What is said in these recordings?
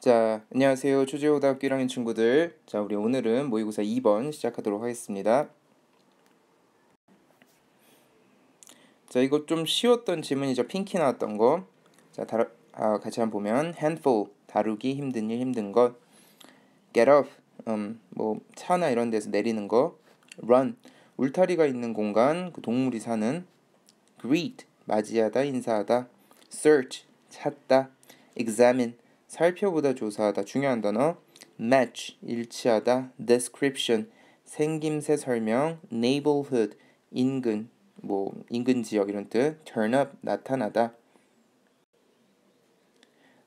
자, 안녕하세요. 초재호대학교 1학년 친구들. 자, 우리 오늘은 모의고사 2번 시작하도록 하겠습니다. 자, 이거 좀 쉬웠던 질문이죠. 핑키 나왔던 거. 자, 다루, 아, 같이 한번 보면 handful, 다루기 힘든 일, 힘든 것. get off, 음, 뭐 차나 이런 데서 내리는 거. run, 울타리가 있는 공간, 그 동물이 사는. greet, 맞이하다, 인사하다. search, 찾다. examine, 살펴보다 조사하다 중요한 단어 match 일치하다 description 생김새 설명 neighborhood 인근 뭐 인근 지역 이런 뜻 turn up 나타나다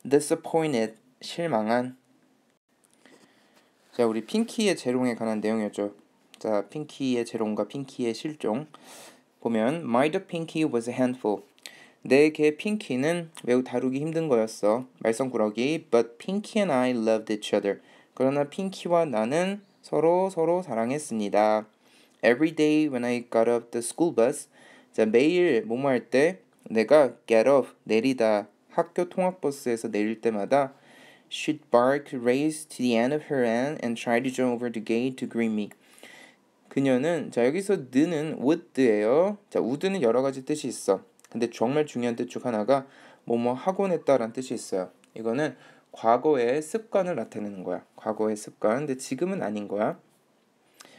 disappointed 실망한 자 우리 핑키의 재롱에 관한 내용이었죠 자 핑키의 재롱과 핑키의 실종 보면 my the pinky was a handful 내개 핑키는 매우 다루기 힘든 거였어. 말썽꾸러기. But Pinky and I loved each other. 그러나 핑키와 나는 서로 서로 사랑했습니다. Every day when I got off the school bus. 자, 매일 뭐뭐할 때 내가 get off 내리다 학교 통학버스에서 내릴 때마다 she'd bark, r a c e to the end of her hand and try to jump over the gate to greet me. 그녀는 자 여기서 는 would예요. 자 would는 여러 가지 뜻이 있어. 근데 정말 중요한 뜻중 하나가 뭐뭐 학원 했다라는 뜻이 있어요. 이거는 과거의 습관을 나타내는 거야. 과거의 습관. 근데 지금은 아닌 거야.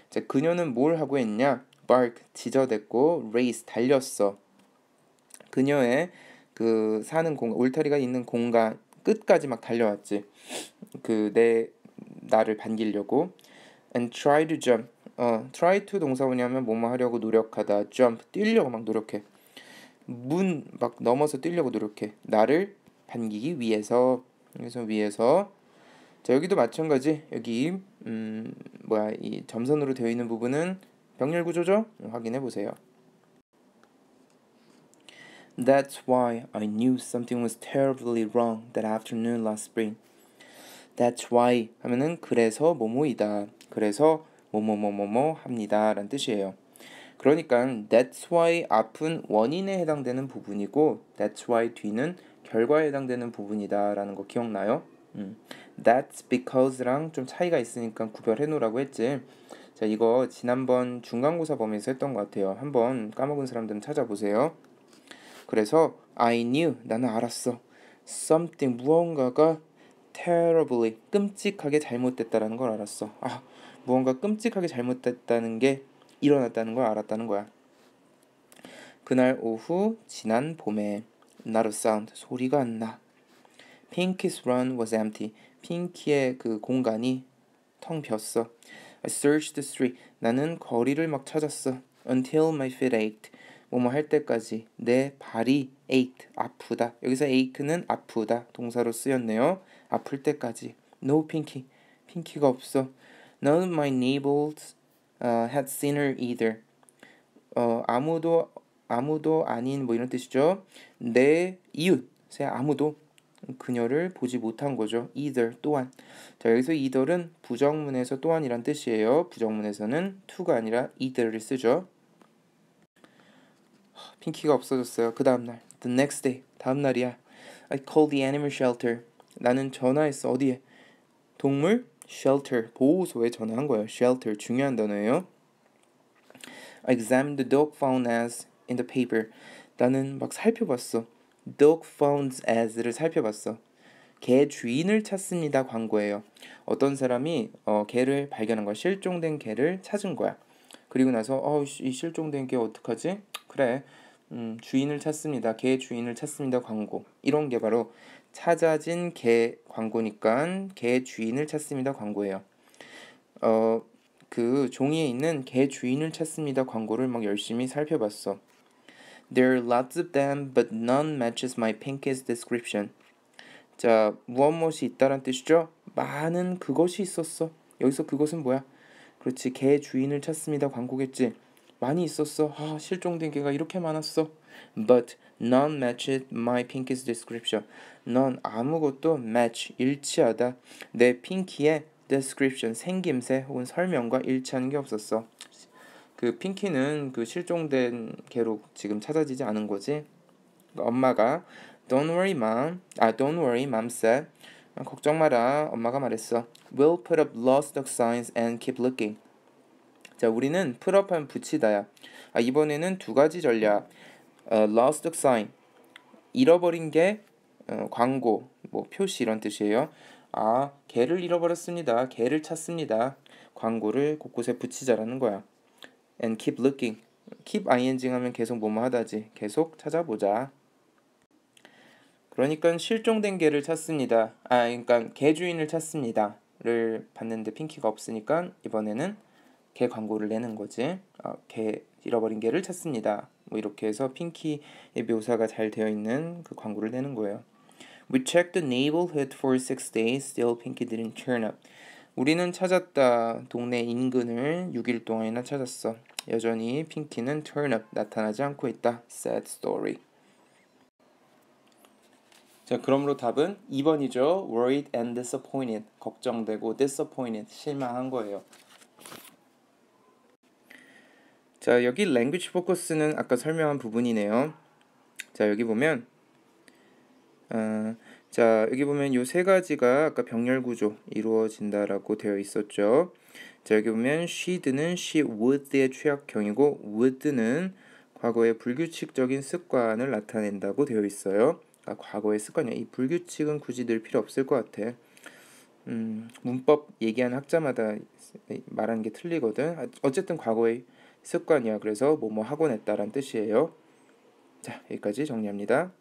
자, 그녀는 뭘 하고 있냐? bark 지저댔고 race 달렸어. 그녀의 그 사는 공간 울타리가 있는 공간 끝까지 막 달려왔지. 그 내 나를 반기려고 and try to jump. 어, try to 동사원이 하면 뭐뭐 하려고 노력하다. jump 뛰려고 막 노력해. 문막 넘어서 뛰려고 노력해. 나를 반기기 위해서. 그래서 위해서. 자, 여기도 마찬가지. 여기 음, 뭐야? 이 점선으로 되어 있는 부분은 병렬 구조죠? 확인해 보세요. That's why I knew something was terribly wrong that afternoon last spring. That's why 하면은 그래서 뭐뭐이다. 그래서 뭐뭐뭐뭐뭐 합니다. 란 뜻이에요. 그러니까 that's why 앞은 원인에 해당되는 부분이고 that's why 뒤는 결과에 해당되는 부분이다라는 거 기억나요? 음. That's because랑 좀 차이가 있으니까 구별해 놓으라고 했지. 자, 이거 지난번 중간고사 범위에서 했던 것 같아요. 한번 까먹은 사람들은 찾아보세요. 그래서 I knew 나는 알았어. Something 무언가가 terribly 끔찍하게 잘못됐다라는 걸 알았어. 아 무언가 끔찍하게 잘못됐다는 게 일어났다는 걸 알았다는 거야. 그날 오후 지난 봄에 not a sound 소리가 안 나. Pinky's run was empty. 핑키의 그 공간이 텅 비었어. I searched the street. 나는 거리를 막 찾았어. Until my feet ached. 뭐뭐 할 때까지 내 발이 ached 아프다. 여기서 ache는 아프다 동사로 쓰였네요. 아플 때까지. No pinky. 핑키가 없어. None of my neighbors uh, had seen her either. 어, 아무도 아무도 아닌 뭐 이런 뜻이죠. 내이웃 아무도 그녀를 보지 못한 거죠. either 또한. 자, 여기서 either은 부정문에서 또한이란 뜻이에요. 부정문에서는 to가 아니라 either를 쓰죠. 핑키가 없어졌어요. 그 다음 날. The next day. 다음 날이야. I called the animal shelter. 나는 전화했어. 어디에? 동물 shelter 보호소에 전화한 거예요. shelter 중요한 단어예요. I examined the dog found as in the paper. 나는 막 살펴봤어. dog found as를 살펴봤어. 개 주인을 찾습니다 광고예요. 어떤 사람이 어, 개를 발견한 거야. 실종된 개를 찾은 거야. 그리고 나서 어, 이 실종된 개 어떡하지? 그래. 음, 주인을 찾습니다. 개 주인을 찾습니다. 광고. 이런 게 바로 찾아진 개 광고니까 개 주인을 찾습니다. 광고예요. 어, 그 종이에 있는 개 주인을 찾습니다. 광고를 막 열심히 살펴봤어. There are lots of them, but none matches my pinkest description. 자, 무엇 무엇이 있다란 뜻이죠? 많은 그것이 있었어. 여기서 그것은 뭐야? 그렇지, 개 주인을 찾습니다. 광고겠지. 많이 있었어. 아, 실종된 개가 이렇게 많았어. But none matched my pinky's description. 넌 아무것도 match 일치하다. 내 핑키의 description 생김새 혹은 설명과 일치하는 게 없었어. 그 핑키는 그 실종된 개로 지금 찾아지지 않은 거지. 엄마가 Don't worry, mom. 아, don't worry, mom said. 걱정 마라. 엄마가 말했어. We'll put up lost dog signs and keep looking. 자, 우리는 풀업한 붙이다야. 아, 이번에는 두 가지 전략. 어, lost sign. 잃어버린 게 어, 광고, 뭐 표시 이런 뜻이에요. 아, 개를 잃어버렸습니다. 개를 찾습니다. 광고를 곳곳에 붙이자라는 거야. And keep looking. keep ing 하면 계속 뭐뭐 하다지. 계속 찾아보자. 그러니까 실종된 개를 찾습니다. 아, 그러니까 개 주인을 찾습니다. 를 봤는데 핑키가 없으니까 이번에는 개 광고를 내는 거지. 어, 개 잃어버린 개를 찾습니다. 뭐 이렇게 해서 핑키의 묘사가 잘 되어 있는 그 광고를 내는 거예요. We checked the neighborhood for six days. Still, Pinky didn't turn up. 우리는 찾았다. 동네 인근을 6일 동안이나 찾았어. 여전히 핑키는 turn up 나타나지 않고 있다. Sad story. 자, 그러므로 답은 2번이죠. Worried and disappointed. 걱정되고 disappointed 실망한 거예요. 자, 여기 language focus는 아까 설명한 부분이네요. 자, 여기 보면 어, 자, 여기 보면 요 세 가지가 아까 병렬 구조 이루어진다라고 되어 있었죠. 자, 여기 보면 she'd는 she would의 취약형이고 would는 과거의 불규칙적인 습관을 나타낸다고 되어 있어요. 아, 과거의 습관이야. 이 불규칙은 굳이 늘 필요 없을 것 같아. 음, 문법 얘기하는 학자마다 말하는 게 틀리거든. 아, 어쨌든 과거의 습관이야. 그래서 뭐뭐 하곤 했다란 뜻이에요. 자, 여기까지 정리합니다.